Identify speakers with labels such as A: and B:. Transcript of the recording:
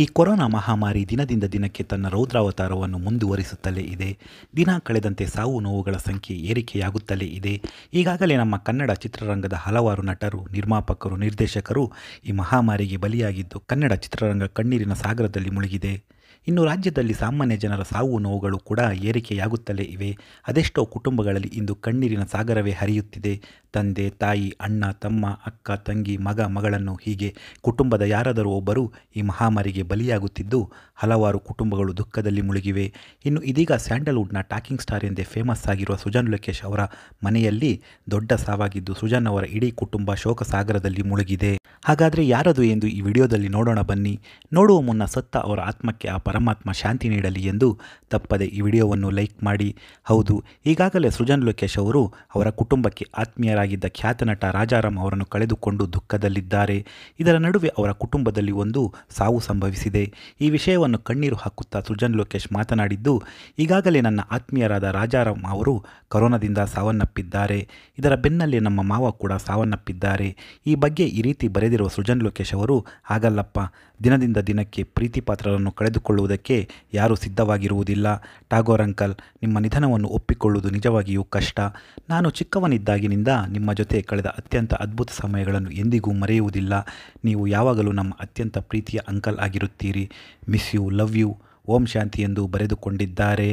A: ಈ ಕೊರೋನಾ ಮಹಾಮಾರಿ ದಿನದಿಂದ ದಿನಕ್ಕೆ ತನ್ನ ರೌದ್ರಾವತಾರವನ್ನು ಮುಂದುವರಿಸುತ್ತಲೇ ಇದೆ ದಿನ ಕಳೆದಂತೆ ಸಾವು ನೋವುಗಳ ಸಂಖ್ಯೆ ಏರಿಕೆಯಾಗುತ್ತಲೇ ಇದೆ ಈಗಾಗಲೇ ನಮ್ಮ ಕನ್ನಡ ಚಿತ್ರರಂಗದ ಹಲವಾರು ನಟರು ನಿರ್ಮಾಪಕರು ನಿರ್ದೇಶಕರು ಈ ಮಹಾಮಾರಿಗೆ ಬಲಿಯಾಗಿದ್ದು ಕನ್ನಡ ಚಿತ್ರರಂಗ ಕಣ್ಣೀರಿನ ಸಾಗರದಲ್ಲಿ ಮುಳುಗಿದೆ ಇನ್ನು ರಾಜ್ಯದಲ್ಲಿ ಸಾಮಾನ್ಯ ಜನರ ಸಾವು ನೋವುಗಳು ಕೂಡ ಏರಿಕೆಯಾಗುತ್ತಲೇ ಇವೆ ಅದೆಷ್ಟೋ ಕುಟುಂಬಗಳಲ್ಲಿ ಇಂದು ಕಣ್ಣೀರಿನ ಸಾಗರವೇ ಹರಿಯುತ್ತಿದೆ ತಂದೆ ತಾಯಿ ಅಣ್ಣ ತಮ್ಮ ಅಕ್ಕ ತಂಗಿ ಮಗ ಮಗಳನ್ನು ಹೀಗೆ ಕುಟುಂಬದ ಯಾರಾದರೂ ಒಬ್ಬರು ಈ ಮಹಾಮಾರಿಗೆ ಬಲಿಯಾಗುತ್ತಿದ್ದು ಹಲವಾರು ಕುಟುಂಬಗಳು ದುಃಖದಲ್ಲಿ ಮುಳುಗಿವೆ ಇನ್ನು ಇದೀಗ ಸ್ಯಾಂಡಲ್ವುಡ್ನ ಟಾಕಿಂಗ್ ಸ್ಟಾರ್ ಎಂದೇ ಫೇಮಸ್ ಆಗಿರುವ ಸುಜಾನ್ ಲೋಕೇಶ್ ಅವರ ಮನೆಯಲ್ಲಿ ದೊಡ್ಡ ಸಾವಾಗಿದ್ದು ಸುಜಾನ್ ಅವರ ಇಡೀ ಕುಟುಂಬ ಶೋಕ ಸಾಗರದಲ್ಲಿ ಮುಳುಗಿದೆ ಹಾಗಾದರೆ ಯಾರದು ಎಂದು ಈ ವಿಡಿಯೋದಲ್ಲಿ ನೋಡೋಣ ಬನ್ನಿ ನೋಡುವ ಮುನ್ನ ಸತ್ತ ಅವರ ಆತ್ಮಕ್ಕೆ ಪರಮಾತ್ಮ ಶಾಂತಿ ನೀಡಲಿ ಎಂದು ತಪ್ಪದೆ ಈ ವಿಡಿಯೋವನ್ನು ಲೈಕ್ ಮಾಡಿ ಹೌದು ಈಗಾಗಲೇ ಸೃಜನ್ ಲೋಕೇಶ್ ಅವರು ಅವರ ಕುಟುಂಬಕ್ಕೆ ಆತ್ಮೀಯರಾಗಿದ್ದ ಖ್ಯಾತ ನಟ ರಾಜಾರಾಮ್ ಅವರನ್ನು ಕಳೆದುಕೊಂಡು ದುಃಖದಲ್ಲಿದ್ದಾರೆ ಇದರ ನಡುವೆ ಅವರ ಕುಟುಂಬದಲ್ಲಿ ಒಂದು ಸಾವು ಸಂಭವಿಸಿದೆ ಈ ವಿಷಯವನ್ನು ಕಣ್ಣೀರು ಹಾಕುತ್ತಾ ಸೃಜನ್ ಲೋಕೇಶ್ ಮಾತನಾಡಿದ್ದು ಈಗಾಗಲೇ ನನ್ನ ಆತ್ಮೀಯರಾದ ರಾಜಾರಾಮ್ ಅವರು ಕೊರೋನಾದಿಂದ ಸಾವನ್ನಪ್ಪಿದ್ದಾರೆ ಇದರ ಬೆನ್ನಲ್ಲೇ ನಮ್ಮ ಮಾವ ಕೂಡ ಸಾವನ್ನಪ್ಪಿದ್ದಾರೆ ಈ ಬಗ್ಗೆ ಈ ರೀತಿ ಬರೆದಿರುವ ಸೃಜನ್ ಲೋಕೇಶ್ ಅವರು ಆಗಲ್ಲಪ್ಪ ದಿನದಿಂದ ದಿನಕ್ಕೆ ಪ್ರೀತಿ ಪಾತ್ರರನ್ನು ಕಳೆದುಕೊಂಡು ಒಪ್ಪಿಕೊಳ್ಳುವುದಕ್ಕೆ ಯಾರೂ ಸಿದ್ಧವಾಗಿರುವುದಿಲ್ಲ ಟಾಗೋರ್ ಅಂಕಲ್ ನಿಮ್ಮ ನಿಧನವನ್ನು ಒಪ್ಪಿಕೊಳ್ಳುವುದು ನಿಜವಾಗಿಯೂ ಕಷ್ಟ ನಾನು ಚಿಕ್ಕವನಿದ್ದಾಗಿನಿಂದ ನಿಮ್ಮ ಜೊತೆ ಕಳೆದ ಅತ್ಯಂತ ಅದ್ಭುತ ಸಮಯಗಳನ್ನು ಎಂದಿಗೂ ಮರೆಯುವುದಿಲ್ಲ ನೀವು ಯಾವಾಗಲೂ ನಮ್ಮ ಅತ್ಯಂತ ಪ್ರೀತಿಯ ಅಂಕಲ್ ಆಗಿರುತ್ತೀರಿ miss you love you Om Shanti ಎಂದು ಬರೆದುಕೊಂಡಿದ್ದಾರೆ